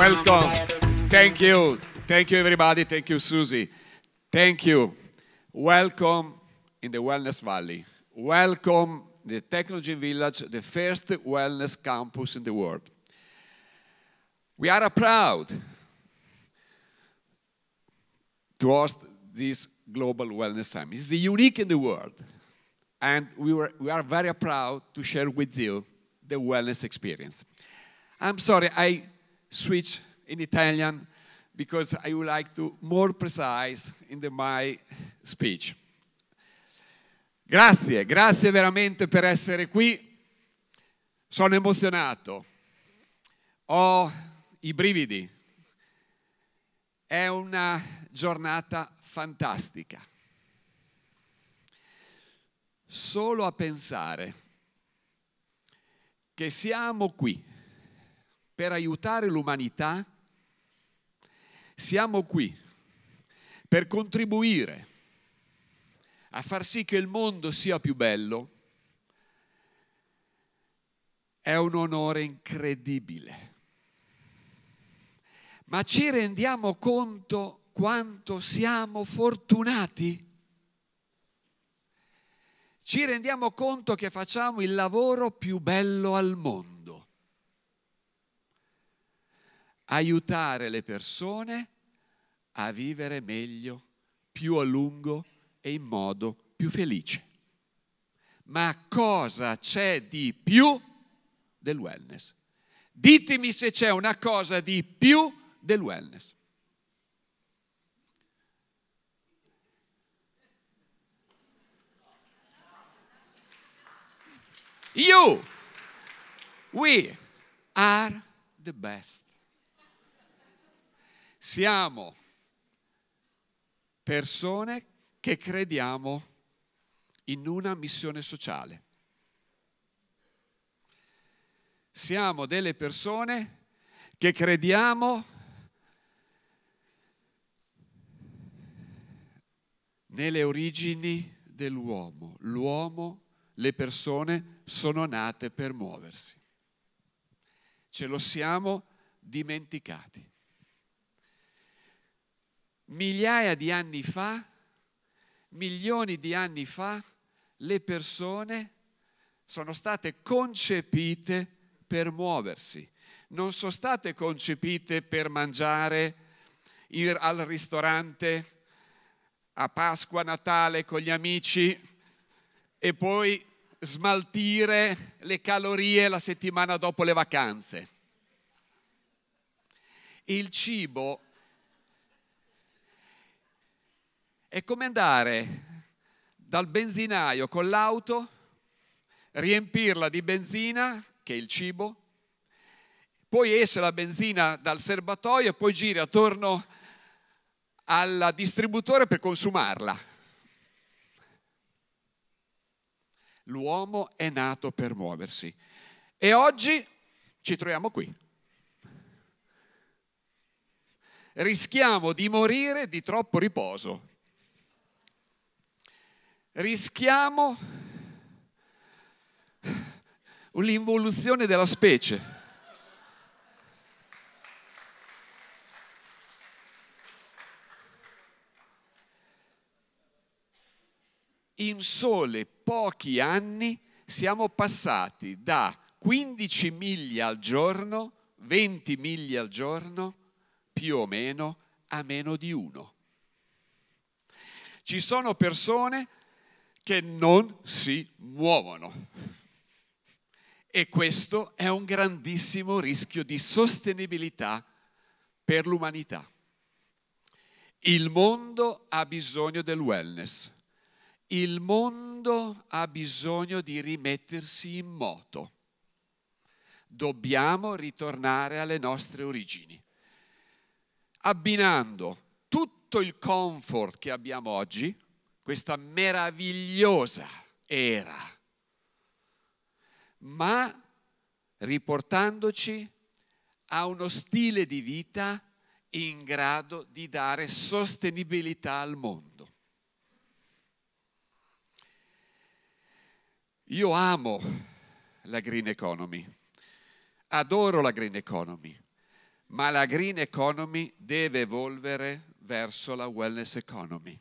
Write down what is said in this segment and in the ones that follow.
Welcome. Thank you. Thank you, everybody. Thank you, Susie. Thank you. Welcome in the Wellness Valley. Welcome the Technology Village, the first wellness campus in the world. We are proud to host this Global Wellness Summit. It's unique in the world. And we, were, we are very proud to share with you the wellness experience. I'm sorry, I switch in Italian because I would like to more precise in the, my speech. Grazie, grazie veramente per essere qui. Sono emozionato, ho i brividi. È una giornata fantastica. Solo a pensare che siamo qui per aiutare l'umanità, siamo qui per contribuire a far sì che il mondo sia più bello, è un onore incredibile. Ma ci rendiamo conto quanto siamo fortunati? Ci rendiamo conto che facciamo il lavoro più bello al mondo? aiutare le persone a vivere meglio, più a lungo e in modo più felice. Ma cosa c'è di più del wellness? Ditemi se c'è una cosa di più del wellness. You, we are the best. Siamo persone che crediamo in una missione sociale. Siamo delle persone che crediamo nelle origini dell'uomo. L'uomo, le persone sono nate per muoversi. Ce lo siamo dimenticati migliaia di anni fa, milioni di anni fa, le persone sono state concepite per muoversi, non sono state concepite per mangiare, ir al ristorante, a Pasqua, Natale con gli amici e poi smaltire le calorie la settimana dopo le vacanze. Il cibo È come andare dal benzinaio con l'auto, riempirla di benzina, che è il cibo, poi esce la benzina dal serbatoio e poi gira attorno al distributore per consumarla. L'uomo è nato per muoversi e oggi ci troviamo qui. Rischiamo di morire di troppo riposo rischiamo l'involuzione della specie. In sole pochi anni siamo passati da 15 miglia al giorno, 20 miglia al giorno, più o meno, a meno di uno. Ci sono persone che non si muovono. E questo è un grandissimo rischio di sostenibilità per l'umanità. Il mondo ha bisogno del wellness. Il mondo ha bisogno di rimettersi in moto. Dobbiamo ritornare alle nostre origini, abbinando tutto il comfort che abbiamo oggi, questa meravigliosa era, ma riportandoci a uno stile di vita in grado di dare sostenibilità al mondo. Io amo la green economy, adoro la green economy, ma la green economy deve evolvere verso la wellness economy.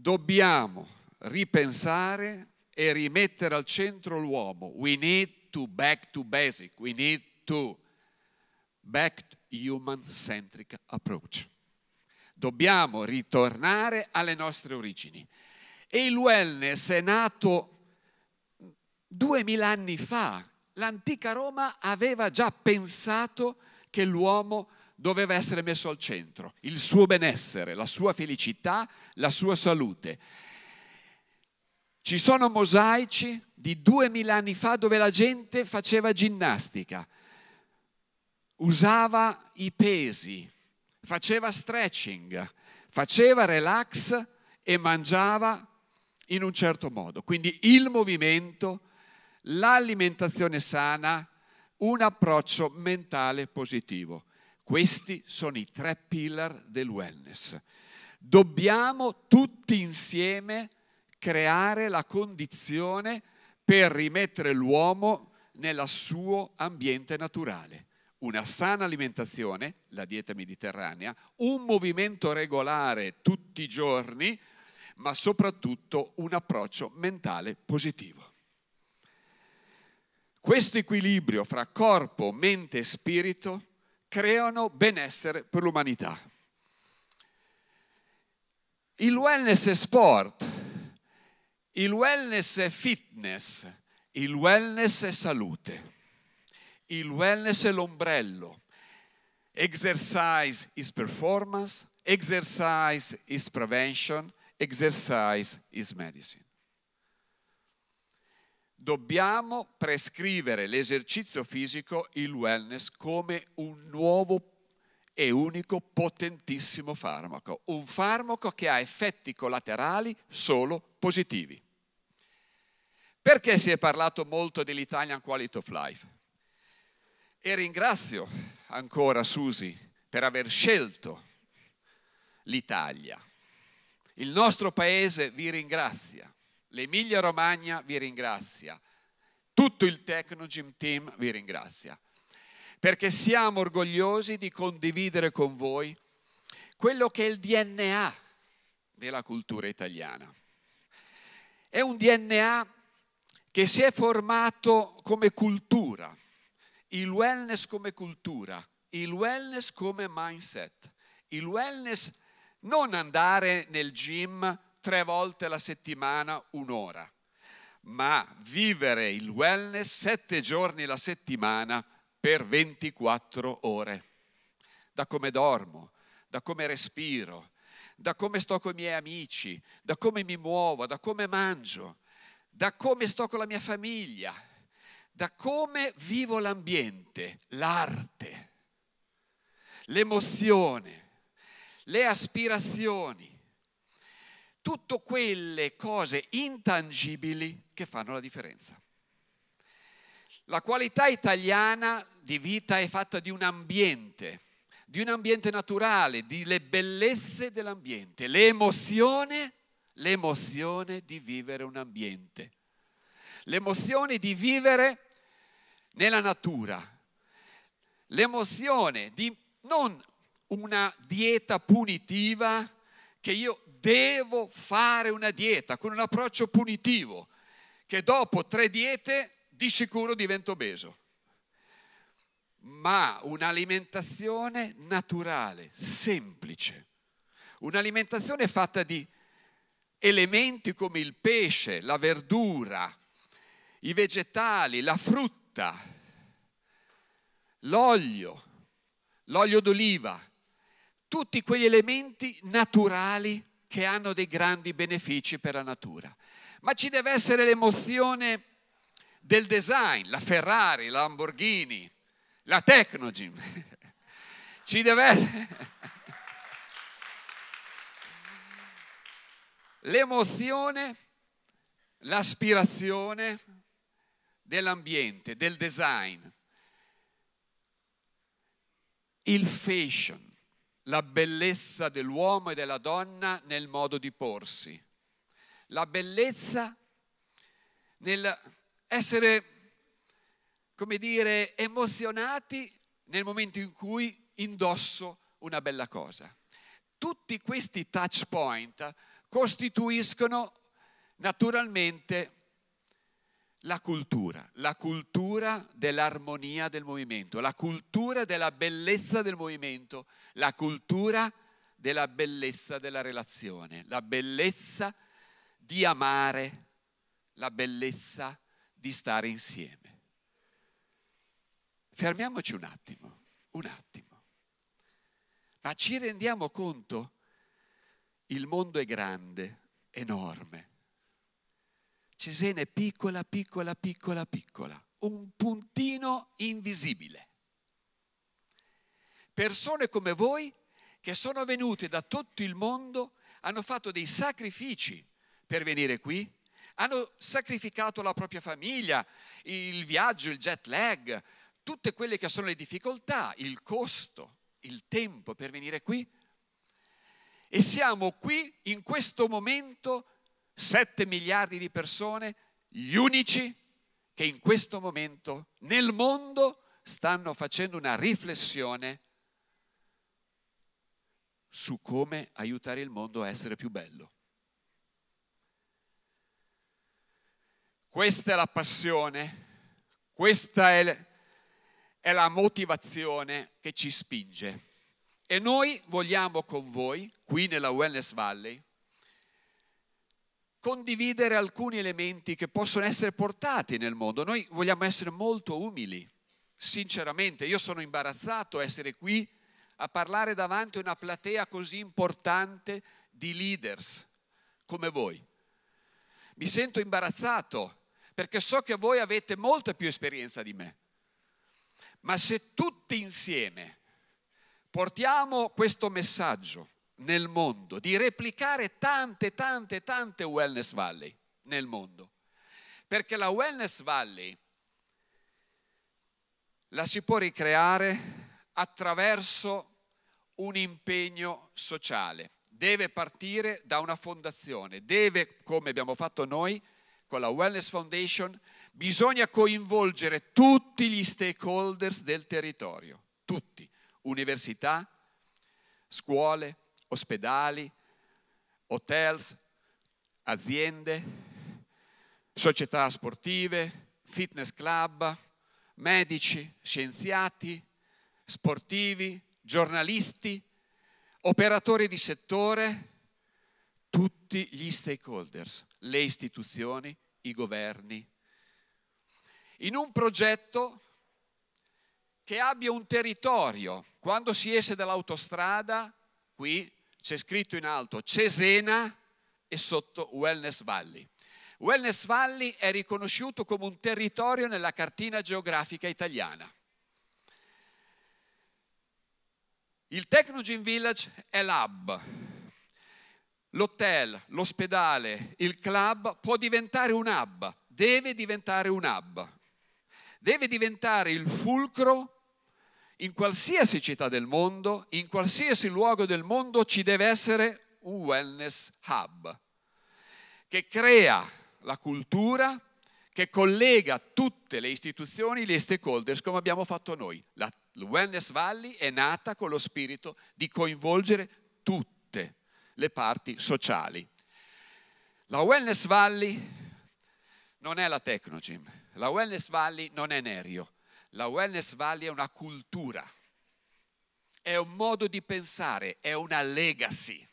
Dobbiamo ripensare e rimettere al centro l'uomo. We need to back to basic, we need to back to human-centric approach. Dobbiamo ritornare alle nostre origini. E il wellness è nato duemila anni fa. L'antica Roma aveva già pensato che l'uomo doveva essere messo al centro, il suo benessere, la sua felicità, la sua salute. Ci sono mosaici di duemila anni fa dove la gente faceva ginnastica, usava i pesi, faceva stretching, faceva relax e mangiava in un certo modo. Quindi il movimento, l'alimentazione sana, un approccio mentale positivo. Questi sono i tre pillar del wellness. Dobbiamo tutti insieme creare la condizione per rimettere l'uomo nel suo ambiente naturale. Una sana alimentazione, la dieta mediterranea, un movimento regolare tutti i giorni, ma soprattutto un approccio mentale positivo. Questo equilibrio fra corpo, mente e spirito creano benessere per l'umanità. Il wellness è sport, il wellness è fitness, il wellness è salute, il wellness è l'ombrello. Exercise is performance, exercise is prevention, exercise is medicine dobbiamo prescrivere l'esercizio fisico, il wellness, come un nuovo e unico potentissimo farmaco, un farmaco che ha effetti collaterali solo positivi. Perché si è parlato molto dell'Italian Quality of Life? E ringrazio ancora Susi per aver scelto l'Italia. Il nostro paese vi ringrazia l'Emilia Romagna vi ringrazia, tutto il Tecnogym Team vi ringrazia, perché siamo orgogliosi di condividere con voi quello che è il DNA della cultura italiana. È un DNA che si è formato come cultura, il wellness come cultura, il wellness come mindset, il wellness non andare nel gym tre volte alla settimana un'ora, ma vivere il wellness sette giorni alla settimana per 24 ore, da come dormo, da come respiro, da come sto con i miei amici, da come mi muovo, da come mangio, da come sto con la mia famiglia, da come vivo l'ambiente, l'arte, l'emozione, le aspirazioni, tutte quelle cose intangibili che fanno la differenza. La qualità italiana di vita è fatta di un ambiente, di un ambiente naturale, delle bellezze dell'ambiente, l'emozione, l'emozione di vivere un ambiente, l'emozione di vivere nella natura, l'emozione di non una dieta punitiva che io devo fare una dieta con un approccio punitivo, che dopo tre diete di sicuro divento obeso. Ma un'alimentazione naturale, semplice, un'alimentazione fatta di elementi come il pesce, la verdura, i vegetali, la frutta, l'olio, l'olio d'oliva, tutti quegli elementi naturali che hanno dei grandi benefici per la natura. Ma ci deve essere l'emozione del design, la Ferrari, la Lamborghini, la Technogym. Ci deve essere l'emozione, l'aspirazione dell'ambiente, del design, il fashion la bellezza dell'uomo e della donna nel modo di porsi, la bellezza nel essere, come dire, emozionati nel momento in cui indosso una bella cosa. Tutti questi touch point costituiscono naturalmente la cultura, la cultura dell'armonia del movimento, la cultura della bellezza del movimento, la cultura della bellezza della relazione, la bellezza di amare, la bellezza di stare insieme. Fermiamoci un attimo, un attimo. Ma ci rendiamo conto? Il mondo è grande, enorme Cesena è piccola, piccola, piccola, piccola, un puntino invisibile. Persone come voi che sono venute da tutto il mondo hanno fatto dei sacrifici per venire qui, hanno sacrificato la propria famiglia, il viaggio, il jet lag, tutte quelle che sono le difficoltà, il costo, il tempo per venire qui. E siamo qui in questo momento 7 miliardi di persone, gli unici che in questo momento nel mondo stanno facendo una riflessione su come aiutare il mondo a essere più bello. Questa è la passione, questa è, l- è la motivazione che ci spinge. E noi vogliamo con voi, qui nella Wellness Valley, condividere alcuni elementi che possono essere portati nel mondo. Noi vogliamo essere molto umili, sinceramente. Io sono imbarazzato a essere qui a parlare davanti a una platea così importante di leaders come voi. Mi sento imbarazzato perché so che voi avete molta più esperienza di me. Ma se tutti insieme portiamo questo messaggio, nel mondo, di replicare tante, tante, tante wellness valley nel mondo. Perché la wellness valley la si può ricreare attraverso un impegno sociale. Deve partire da una fondazione, deve, come abbiamo fatto noi con la Wellness Foundation, bisogna coinvolgere tutti gli stakeholders del territorio, tutti, università, scuole, ospedali, hotels, aziende, società sportive, fitness club, medici, scienziati, sportivi, giornalisti, operatori di settore, tutti gli stakeholders, le istituzioni, i governi. In un progetto che abbia un territorio, quando si esce dall'autostrada, qui c'è scritto in alto Cesena e sotto Wellness Valley. Wellness Valley è riconosciuto come un territorio nella cartina geografica italiana. Il Technogym Village è l'hub. L'hotel, l'ospedale, il club può diventare un hub, deve diventare un hub. Deve diventare il fulcro in qualsiasi città del mondo, in qualsiasi luogo del mondo ci deve essere un wellness hub che crea la cultura, che collega tutte le istituzioni, le stakeholders come abbiamo fatto noi. La Wellness Valley è nata con lo spirito di coinvolgere tutte le parti sociali. La Wellness Valley non è la Technogym, la Wellness Valley non è Nerio, la Wellness Valley è una cultura, è un modo di pensare, è una legacy.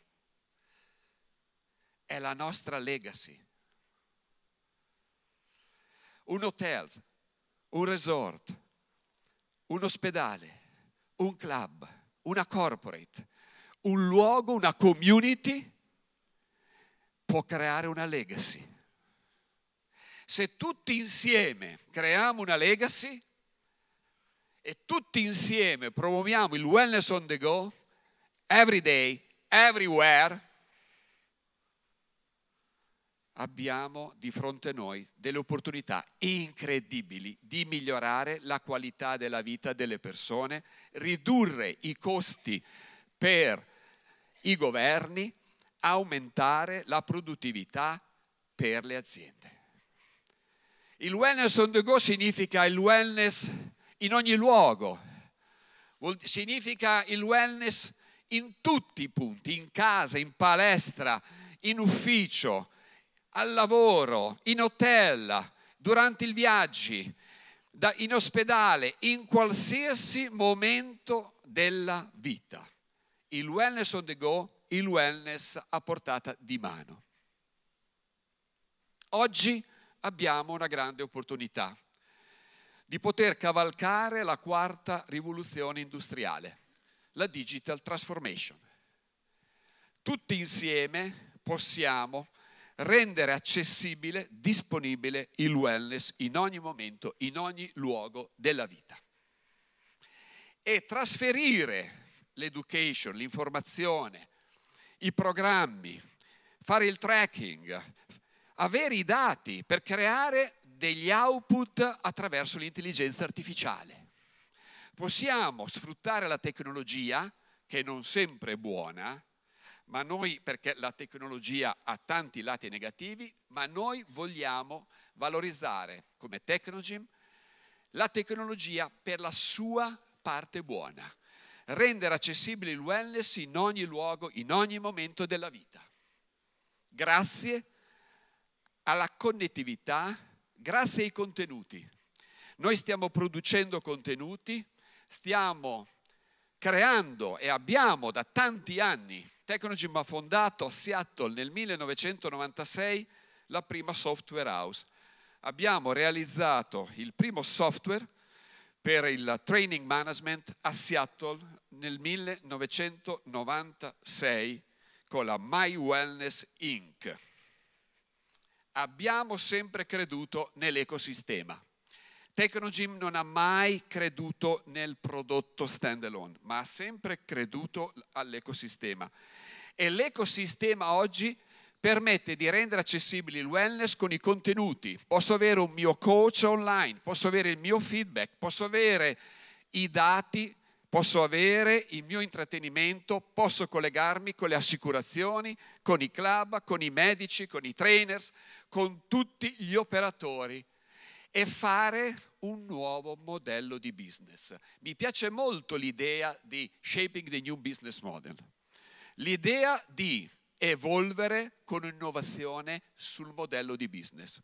È la nostra legacy. Un hotel, un resort, un ospedale, un club, una corporate, un luogo, una community può creare una legacy. Se tutti insieme creiamo una legacy, e tutti insieme promuoviamo il wellness on the go, every day, everywhere, abbiamo di fronte a noi delle opportunità incredibili di migliorare la qualità della vita delle persone, ridurre i costi per i governi, aumentare la produttività per le aziende. Il wellness on the go significa il wellness in ogni luogo, significa il wellness in tutti i punti, in casa, in palestra, in ufficio, al lavoro, in hotel, durante i viaggi, in ospedale, in qualsiasi momento della vita. Il wellness on the go, il wellness a portata di mano. Oggi abbiamo una grande opportunità di poter cavalcare la quarta rivoluzione industriale, la digital transformation. Tutti insieme possiamo rendere accessibile, disponibile il wellness in ogni momento, in ogni luogo della vita. E trasferire l'education, l'informazione, i programmi, fare il tracking, avere i dati per creare degli output attraverso l'intelligenza artificiale. Possiamo sfruttare la tecnologia, che non sempre è buona, ma noi, perché la tecnologia ha tanti lati negativi, ma noi vogliamo valorizzare come Tecnogym la tecnologia per la sua parte buona, rendere accessibile il wellness in ogni luogo, in ogni momento della vita. Grazie alla connettività Grazie ai contenuti. Noi stiamo producendo contenuti, stiamo creando e abbiamo da tanti anni, Technogym ha fondato a Seattle nel 1996 la prima software house. Abbiamo realizzato il primo software per il training management a Seattle nel 1996 con la My Wellness Inc abbiamo sempre creduto nell'ecosistema. Tecnogym non ha mai creduto nel prodotto standalone, ma ha sempre creduto all'ecosistema. E l'ecosistema oggi permette di rendere accessibili il wellness con i contenuti. Posso avere un mio coach online, posso avere il mio feedback, posso avere i dati posso avere il mio intrattenimento, posso collegarmi con le assicurazioni, con i club, con i medici, con i trainers, con tutti gli operatori e fare un nuovo modello di business. Mi piace molto l'idea di shaping the new business model, l'idea di evolvere con innovazione sul modello di business.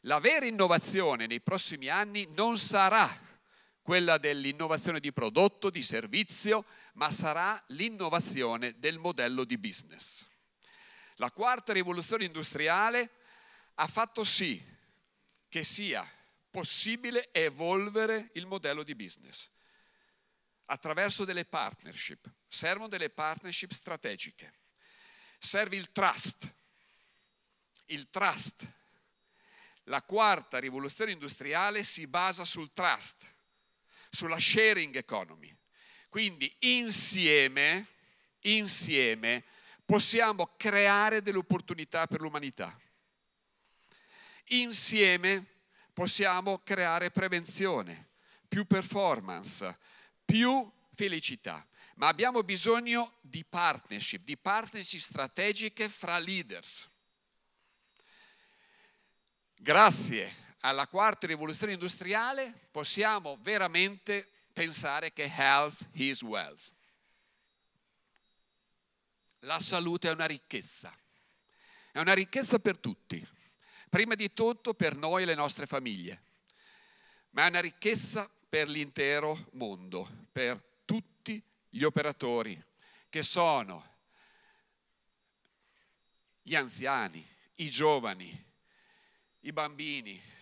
La vera innovazione nei prossimi anni non sarà quella dell'innovazione di prodotto, di servizio, ma sarà l'innovazione del modello di business. La quarta rivoluzione industriale ha fatto sì che sia possibile evolvere il modello di business attraverso delle partnership. Servono delle partnership strategiche. Serve il trust. Il trust. La quarta rivoluzione industriale si basa sul trust sulla sharing economy. Quindi insieme, insieme possiamo creare delle opportunità per l'umanità. Insieme possiamo creare prevenzione, più performance, più felicità. Ma abbiamo bisogno di partnership, di partnership strategiche fra leaders. Grazie alla quarta rivoluzione industriale possiamo veramente pensare che health is wealth. La salute è una ricchezza, è una ricchezza per tutti, prima di tutto per noi e le nostre famiglie, ma è una ricchezza per l'intero mondo, per tutti gli operatori che sono gli anziani, i giovani, i bambini,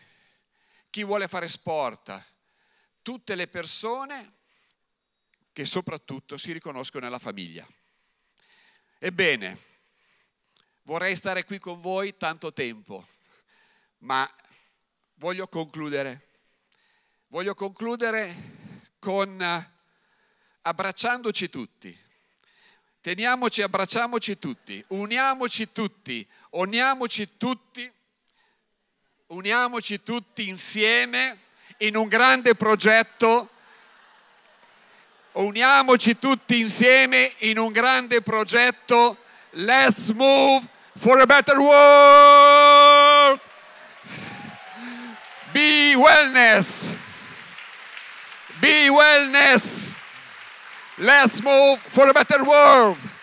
chi vuole fare sport, tutte le persone che soprattutto si riconoscono nella famiglia. Ebbene, vorrei stare qui con voi tanto tempo, ma voglio concludere. Voglio concludere con eh, abbracciandoci tutti. Teniamoci, abbracciamoci tutti, uniamoci tutti, oniamoci tutti uniamoci tutti insieme in un grande progetto, uniamoci tutti insieme in un grande progetto, let's move for a better world, be wellness, be wellness, let's move for a better world.